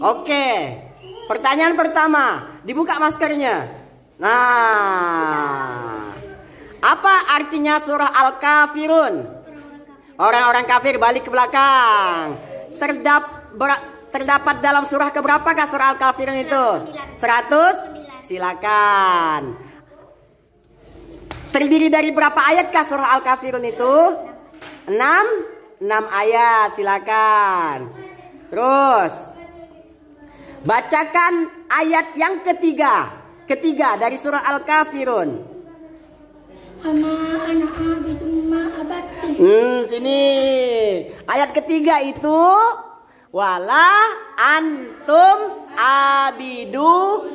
Oke. Pertanyaan pertama, dibuka maskernya. Nah. Apa artinya surah Al-Kafirun? Orang-orang kafir balik ke belakang. Terdap ber, terdapat dalam surah keberapakah surah Al-Kafirun itu? 100? Silakan. Terdiri dari berapa ayatkah surah Al-Kafirun itu? 6? 6 ayat, silakan. Terus Bacakan ayat yang ketiga. Ketiga dari surah Al-Kafirun. Hmm, sini. Ayat ketiga itu wala antum abidu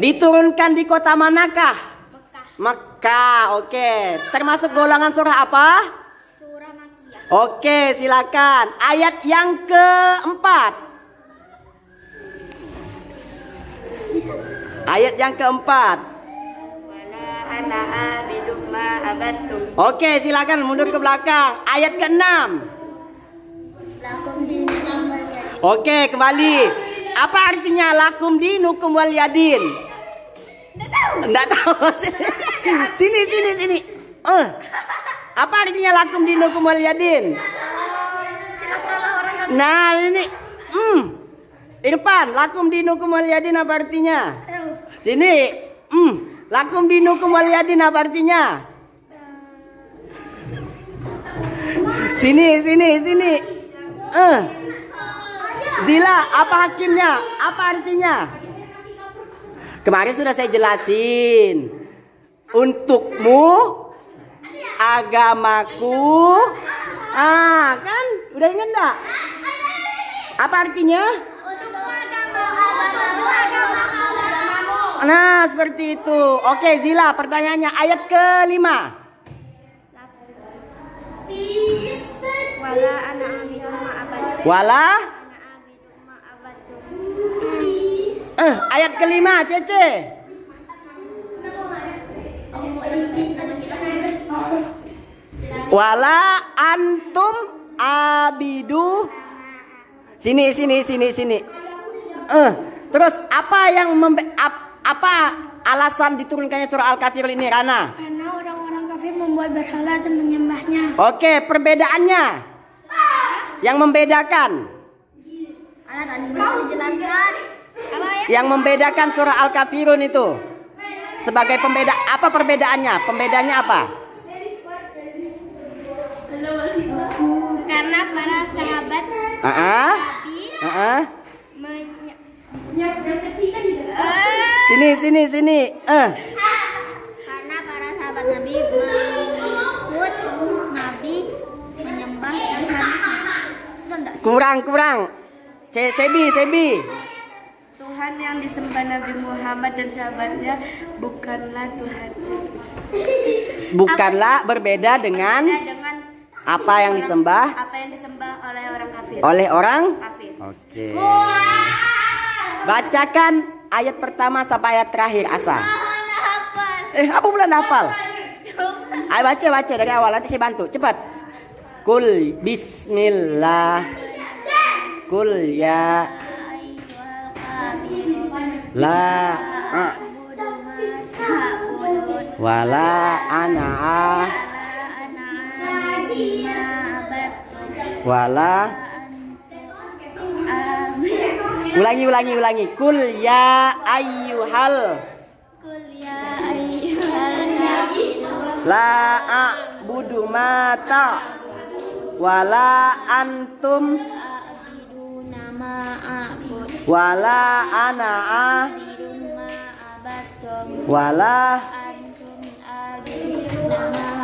diturunkan di kota manakah Mekah, Mekah oke okay. termasuk golongan surah apa surah Makiyah oke okay, silakan ayat yang keempat Ayat yang keempat. Oke, silakan mundur ke belakang. Ayat ke Oke, kembali. Apa artinya lakum dinukum wal yadin? Enggak tahu. Sini sini sini. Eh. Apa artinya lakum dinukum wal yadin? Nah, ini. Hmm. Irfan, lakum dinukum wal yadin apa artinya? Sini. Hmm. Lakum dinukum waliyadin apa artinya? Sini, sini, sini. Eh. Zila, apa hakimnya? Apa artinya? Kemarin sudah saya jelasin. Untukmu agamaku. Ah, kan udah ingat enggak? Apa artinya? Untukmu agamaku. Nah, seperti itu. Oke, Zila, pertanyaannya ayat kelima. Wala Wala? Eh, ayat kelima, Cece. Wala antum abidu. Sini, sini, sini, sini. Eh, terus apa yang membe apa apa alasan diturunkannya surah Al-Kafirun ini Rana? Karena orang-orang kafir membuat berhala dan menyembahnya. Oke, perbedaannya. Yang membedakan. Kau jelaskan. Ya? Yang membedakan surah Al-Kafirun itu sebagai pembeda apa perbedaannya? Pembedanya apa? Karena para sahabat uh ah, -uh. Ah. Nabi uh ah, -uh. Sini, sini, sini. Eh. Karena para sahabat Nabi mengikut Nabi menyembah Tuhan. Kurang, kurang. C Sebi, Sebi. Tuhan yang disembah Nabi Muhammad dan sahabatnya bukanlah Tuhan. Bukanlah apa berbeda dengan berbeda dengan apa yang disembah? Apa yang disembah oleh orang kafir. Oleh orang kafir. Oke. Okay. Bacakan ayat pertama sampai ayat terakhir asal. Eh, apa bulan hafal? Ayo baca baca dari awal nanti saya bantu. Cepat. Kul bismillah. Kul ya. La. Wala ana. Wala Ulangi, ulangi, ulangi. Kul ya ayyuhal. Kul ya ayyuhal nabi. La a budu mata Wala antum. Wala ana'a. Wala. Antum